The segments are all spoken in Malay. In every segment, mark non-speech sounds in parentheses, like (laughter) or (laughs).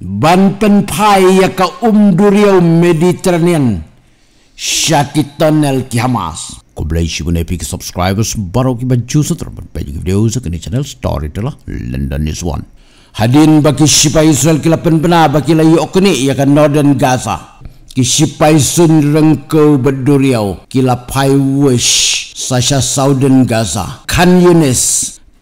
ban pen pai ya ka um duriau mediterranean shakit tunnel ki hamas ko blai shibun epi ki subscribers baro ki baju sutra ban pe video sa kini channel story tela london is one hadin baki sipai israel ki lapen bena baki la yokni ya ka northern gaza ki sipai sun rengko beduriau ki la pai wish sasha southern gaza khan yunis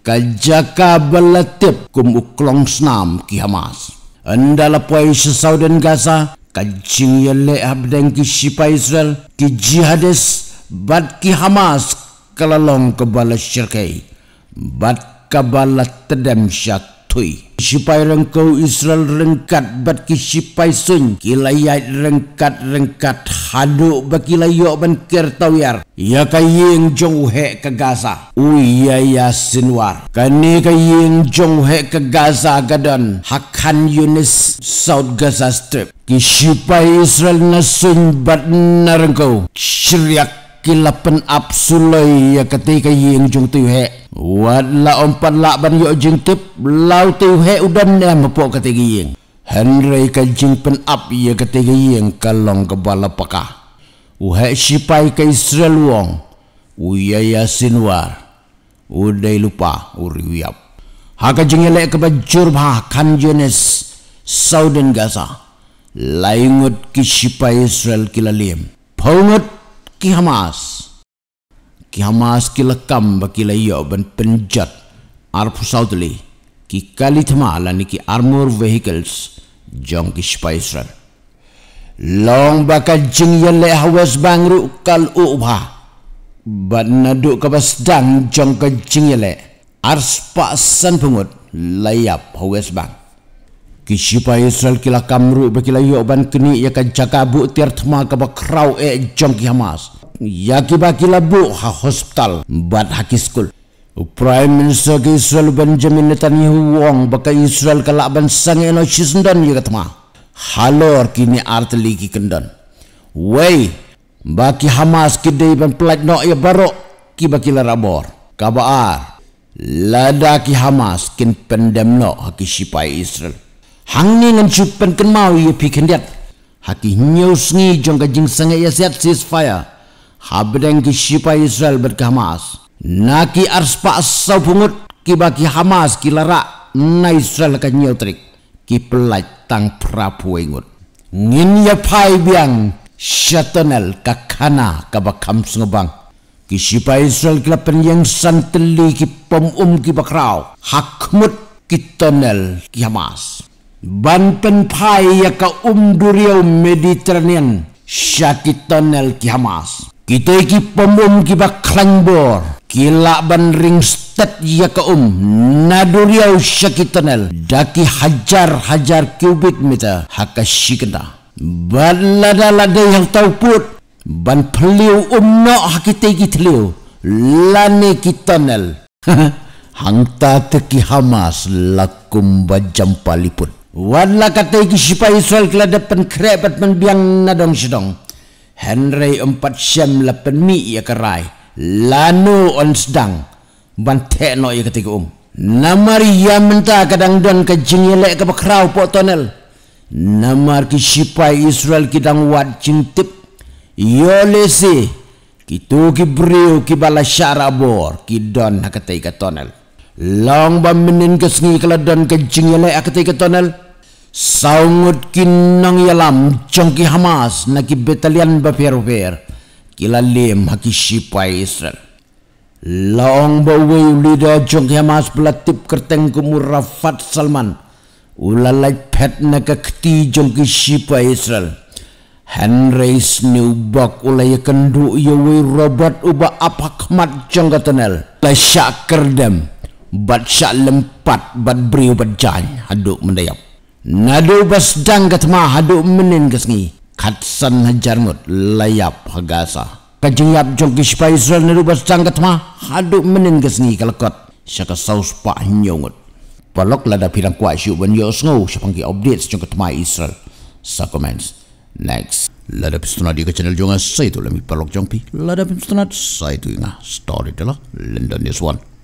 Kajaka belatip kum uklong senam ki Hamas. Andala puai sesau dan gasa, kancing yang le abdeng ki sipa Israel, ki jihadis, bat ki Hamas, kalalong kebala syarkai, bat kebala tedam syatui kisipai rengkau Israel rengkat bat kisipai sun kilayat rengkat rengkat haduk bakilayok ban kertawiar ya kayeng jong hek ke Gaza uya ya sinwar kani kayeng jong hek ke Gaza gadon hakan Yunis South Gaza Strip kisipai Israel nasun bat narengkau syriak kilapan absulai ya ketika yeng jong tuyuh hek Wat la ompat la ban yo jing tip lau ti he udan ne mapo ketegi yang. Henry ka jing pen up ye ketegi yang kalong ke bala paka. Uhe sipai ke Israel wong. Uya ya sinwar. Udai lupa uri wiap. Ha ka jing ele ke bajur ba ha kan jenis Sauden Gaza. Laingut ki sipai Israel kilalim. Pongut ki Hamas kiamas ki lekam baki layo ban penjat arpu saudli ki kali thma lani ki armor vehicles jong ki spicer long baka jing yel le hawas bangru kal uba ban nadu ka bas dang jong ka jing yel arspa san pungut layap hawas bang ki spicer ki lekam ru baki layo ban kini ya ka jaka bu tirthma ka bakrau e jong ki hamas या कि बाकी लबू हॉस्पिटल बात हकी school prime minister के Israel Benjamin Netanyahu वोंग बक Israel का लाबन संग एनो शिसंदन ये कतमा हालो और किने आर्ट लीकी कंदन वे बाकी हमास की दे बन प्लेट नो ये बरो की बाकी लराबोर कबार लदा की हमास किन पेंडेम नो हकी शिपाई इस्राएल हंगनी नन शुपन कन माउ ये पिकन डेट हकी न्यूस्नी जोंग जिंग संग ये set ceasefire habdeng ki sipa Israel ber Hamas. Naki arspa asau pungut ki baki Hamas ki lara na Israel ka nyotrik ki pelat tang prapu ingut. Ngin ya pai biang syatonel ka kana ka bakam sengebang. Ki sipa Israel ki lapen yang santeli ki pom um ki bakrau. Hakmut ki tonel ki Hamas. Banten pai ya ka um duriau Mediterranean syakitonel ki Hamas. Kita iki pembom kibak klangbor. Kila ban ring stat ya ke um. Naduriau syakitanel. Daki hajar-hajar kubit mita. Haka syikna. Balada-lada yang tau put. Ban peliu um no hakita iki teliu. Lani kitanel. (laughs) Hang ta teki hamas lakum bajam paliput. Wadla kata iki sipai soal kela depan krepat menbiang nadong sedong. Henry empat sem lapan mi ia kerai. Lano on sedang. Ban tekno ia ketika um. Namar ia minta kadang dan ke jingilek ke pekerau pok tonel. Namar ke sipai Israel kidang wat cintip. Ia lese. Kitu ki beriu ki bala syarabor. Kidon ha ketika tonel. Long ban menin ke sengi keledon ke jingilek ha ketika tonel saungut kin nang yalam chongki hamas na ki betalian ba fer kila lem haki sipai israel long ba we leader chongki hamas pelatip kerteng kumur rafat salman ulalai pet na ka kti chongki sipai israel Henry's new book ulai kendu ya we robot uba apa kemat jangga tenel lai syak bat syak bat briu bat jahin aduk mendayap Nadu bas dangat ma hadu menin gasngi. Katsan hajar mut layap hagasa. Kajingyap jongkish pa Israel nadu bas dangat ma hadu menin gasngi kalakot. Saka saus pa hinyongut. Palok lada pirang kuat syuk ban yos ngau syapangki update sejongkat ma Israel. Sa comments. Next. Lada pistunat di ke channel jongas saya tu lami palok jongpi. Lada pistunat saya tu ingat. Story telah. London is one.